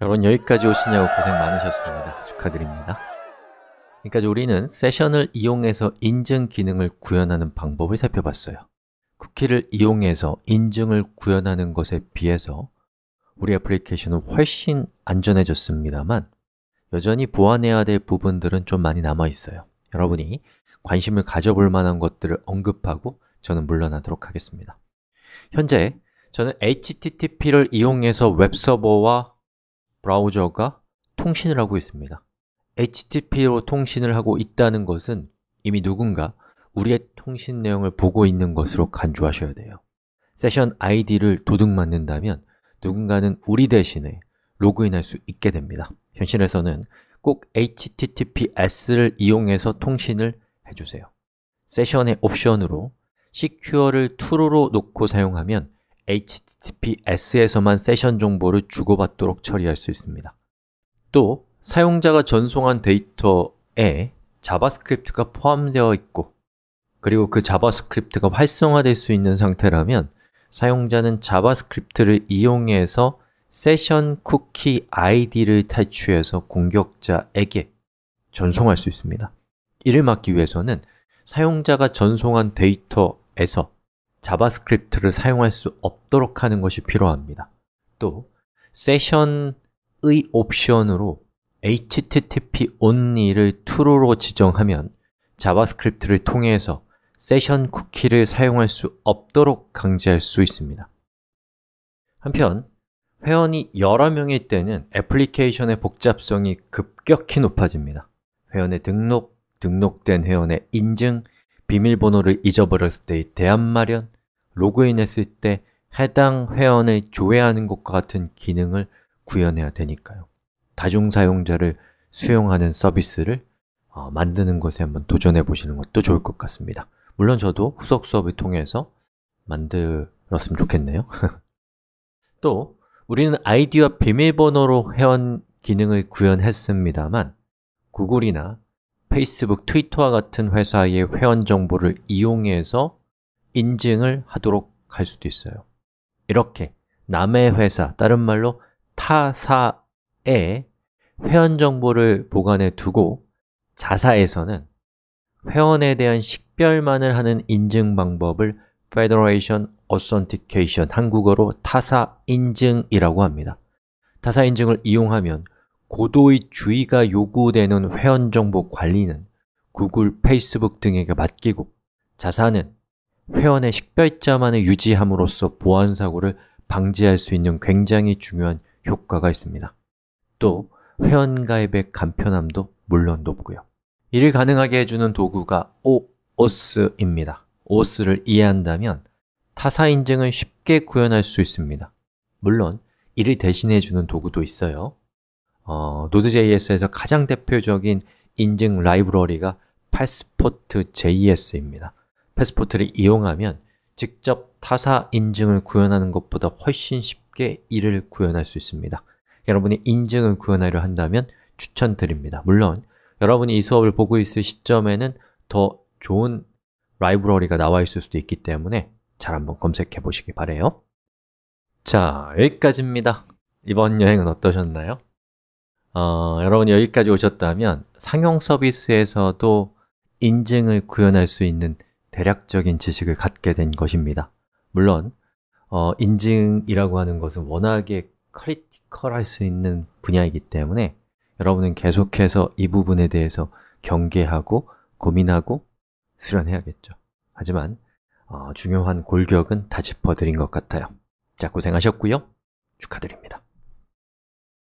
여러분 여기까지 오시냐고 고생 많으셨습니다. 축하드립니다. 여기까지 우리는 세션을 이용해서 인증 기능을 구현하는 방법을 살펴봤어요. 쿠키를 이용해서 인증을 구현하는 것에 비해서 우리 애플리케이션은 훨씬 안전해졌습니다만 여전히 보완해야 될 부분들은 좀 많이 남아있어요. 여러분이 관심을 가져볼 만한 것들을 언급하고 저는 물러나도록 하겠습니다. 현재 저는 HTTP를 이용해서 웹서버와 브라우저가 통신을 하고 있습니다. HTTP로 통신을 하고 있다는 것은 이미 누군가 우리의 통신 내용을 보고 있는 것으로 간주하셔야 돼요. 세션 아이디를 도둑 맞는다면 누군가는 우리 대신에 로그인할 수 있게 됩니다. 현실에서는 꼭 HTTPS를 이용해서 통신을 해주세요. 세션의 옵션으로 Secure를 True로 놓고 사용하면 HTTPS에서만 세션 정보를 주고받도록 처리할 수 있습니다. 또 사용자가 전송한 데이터에 자바스크립트가 포함되어 있고 그리고 그 자바스크립트가 활성화될 수 있는 상태라면 사용자는 자바스크립트를 이용해서 세션 쿠키 아이디를 탈취해서 공격자에게 전송할 수 있습니다. 이를 막기 위해서는 사용자가 전송한 데이터에서 자바스크립트를 사용할 수 없도록 하는 것이 필요합니다. 또 세션의 옵션으로 http only를 true로 지정하면 자바스크립트를 통해서 세션 쿠키를 사용할 수 없도록 강제할 수 있습니다. 한편 회원이 여러 명일 때는 애플리케이션의 복잡성이 급격히 높아집니다. 회원의 등록, 등록된 회원의 인증, 비밀번호를 잊어버렸을 때의 대안 마련, 로그인했을 때 해당 회원을 조회하는 것과 같은 기능을 구현해야 되니까요. 다중 사용자를 수용하는 서비스를 어, 만드는 것에 한번 도전해 보시는 것도 좋을 것 같습니다. 물론 저도 후속 수업을 통해서 만들었으면 좋겠네요. 또 우리는 아이디와 비밀번호로 회원 기능을 구현했습니다만 구글이나 페이스북, 트위터와 같은 회사의 회원 정보를 이용해서 인증을 하도록 할 수도 있어요. 이렇게 남의 회사, 다른 말로 타사에 회원 정보를 보관해 두고 자사에서는 회원에 대한 식별만을 하는 인증 방법을 Federation Authentication 한국어로 타사 인증이라고 합니다. 타사 인증을 이용하면 고도의 주의가 요구되는 회원 정보 관리는 구글, 페이스북 등에게 맡기고 자산은 회원의 식별자만을 유지함으로써 보안사고를 방지할 수 있는 굉장히 중요한 효과가 있습니다. 또 회원가입의 간편함도 물론 높고요. 이를 가능하게 해주는 도구가 OAuth입니다. OAuth를 이해한다면 타사 인증을 쉽게 구현할 수 있습니다. 물론 이를 대신해주는 도구도 있어요. 어, n o j s 에서 가장 대표적인 인증 라이브러리가 passport.js입니다. 패스포트를 이용하면 직접 타사 인증을 구현하는 것보다 훨씬 쉽게 이를 구현할 수 있습니다. 여러분이 인증을 구현하려 한다면 추천드립니다. 물론 여러분이 이 수업을 보고 있을 시점에는 더 좋은 라이브러리가 나와 있을 수도 있기 때문에 잘 한번 검색해 보시기 바래요. 자, 여기까지입니다. 이번 여행은 어떠셨나요? 어, 여러분이 여기까지 오셨다면 상용 서비스에서도 인증을 구현할 수 있는 대략적인 지식을 갖게 된 것입니다. 물론 어, 인증이라고 하는 것은 워낙에 크리티컬할 수 있는 분야이기 때문에 여러분은 계속해서 이 부분에 대해서 경계하고 고민하고 수련해야겠죠. 하지만 어, 중요한 골격은 다 짚어드린 것 같아요. 자, 고생하셨고요. 축하드립니다.